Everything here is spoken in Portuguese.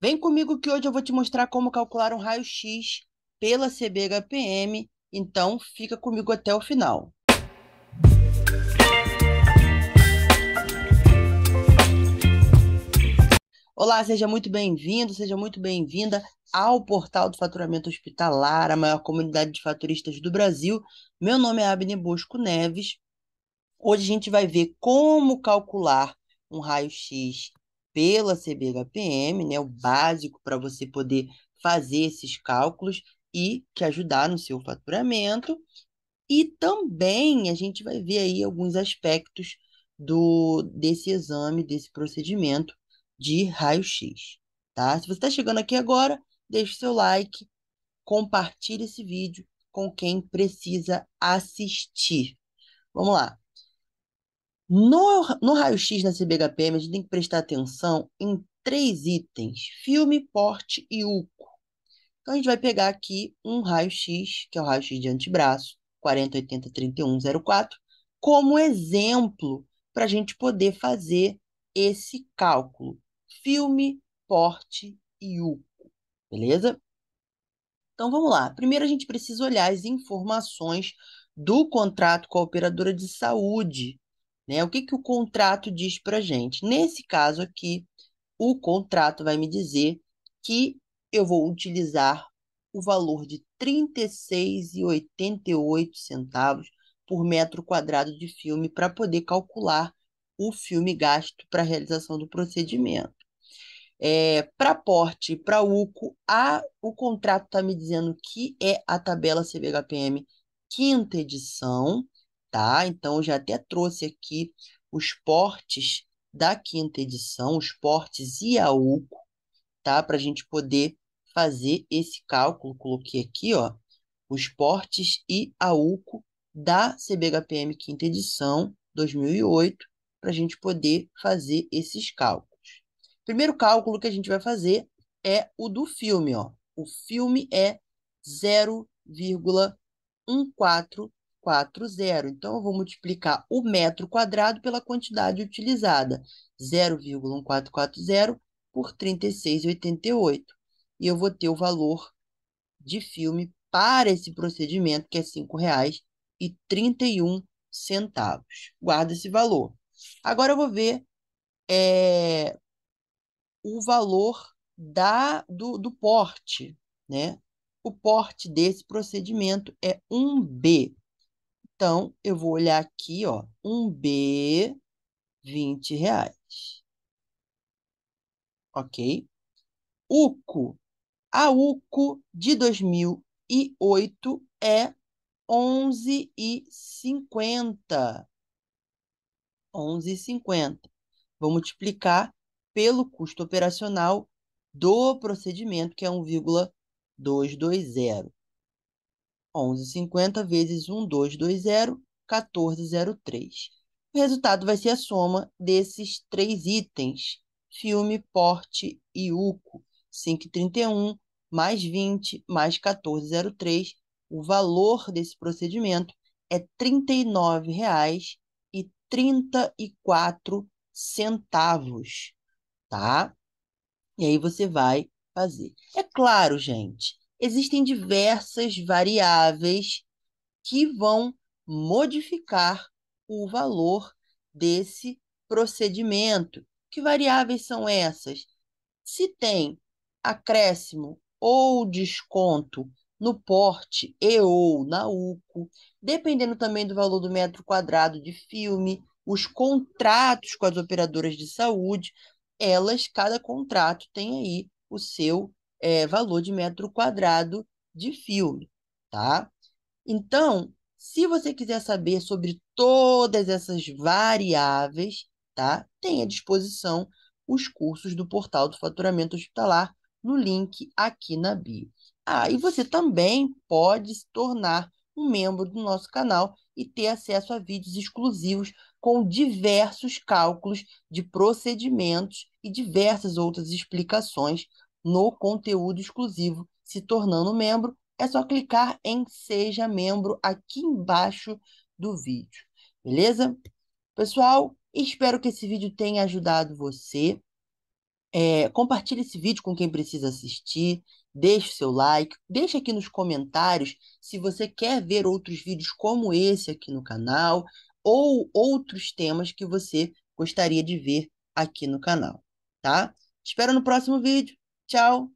Vem comigo que hoje eu vou te mostrar como calcular um raio-x pela CBHPM, então fica comigo até o final. Olá, seja muito bem-vindo, seja muito bem-vinda ao Portal do Faturamento Hospitalar, a maior comunidade de faturistas do Brasil. Meu nome é Abner Bosco Neves. Hoje a gente vai ver como calcular um raio-x pela CBHPM, né, o básico para você poder fazer esses cálculos e te ajudar no seu faturamento. E também a gente vai ver aí alguns aspectos do desse exame, desse procedimento de raio-x, tá? Se você está chegando aqui agora, deixe seu like, compartilhe esse vídeo com quem precisa assistir. Vamos lá. No, no raio-x na CBHPM, a gente tem que prestar atenção em três itens: filme, porte e uco. Então, a gente vai pegar aqui um raio-x, que é o raio-x de antebraço, 4080-3104, como exemplo para a gente poder fazer esse cálculo. Filme, porte e uco. Beleza? Então, vamos lá. Primeiro, a gente precisa olhar as informações do contrato com a operadora de saúde né? O que, que o contrato diz para a gente? Nesse caso aqui, o contrato vai me dizer que eu vou utilizar o valor de R$ 36,88 por metro quadrado de filme para poder calcular o filme gasto para a realização do procedimento. É, para porte, para UCO, a, o contrato está me dizendo que é a tabela CBHPM quinta edição, tá? Então, já até trouxe aqui os portes da quinta edição, os portes IAUCO, tá? Para a gente poder fazer esse cálculo. Coloquei aqui, ó, os portes IAUCO da CBHPM quinta edição 2008, para a gente poder fazer esses cálculos. Primeiro cálculo que a gente vai fazer é o do filme, ó. O filme é 0,14 0,40. Então, eu vou multiplicar o metro quadrado pela quantidade utilizada, 0,1440 por 36,88. E eu vou ter o valor de filme para esse procedimento, que é R$ 5,31. Guarda esse valor. Agora eu vou ver é, o valor da, do, do porte, né? O porte desse procedimento é 1B. Então, eu vou olhar aqui, ó, um B, 20 reais. Ok? UCO. A UCO de 2008 é 11,50. 11,50. Vou multiplicar pelo custo operacional do procedimento, que é 1,220. 1150 vezes 1220, 1403. O resultado vai ser a soma desses três itens, filme, porte e uco. 5,31 mais 20 mais 14,03. O valor desse procedimento é R$ 39,34, tá? E aí você vai fazer. É claro, gente, existem diversas variáveis que vão modificar o valor desse procedimento. Que variáveis são essas? Se tem acréscimo ou desconto no porte e ou na UCO, dependendo também do valor do metro quadrado de filme, os contratos com as operadoras de saúde, elas, cada contrato tem aí o seu é, valor de metro quadrado de filme, tá? Então, se você quiser saber sobre todas essas variáveis, tá? Tem à disposição os cursos do Portal do Faturamento Hospitalar no link aqui na bio. Ah, e você também pode se tornar um membro do nosso canal e ter acesso a vídeos exclusivos com diversos cálculos de procedimentos e diversas outras explicações no conteúdo exclusivo. Se tornando membro, é só clicar em Seja Membro aqui embaixo do vídeo. Beleza? Pessoal, espero que esse vídeo tenha ajudado você. É, compartilhe esse vídeo com quem precisa assistir. Deixe seu like. Deixe aqui nos comentários se você quer ver outros vídeos como esse aqui no canal ou outros temas que você gostaria de ver aqui no canal, tá? Te espero no próximo vídeo. Chao.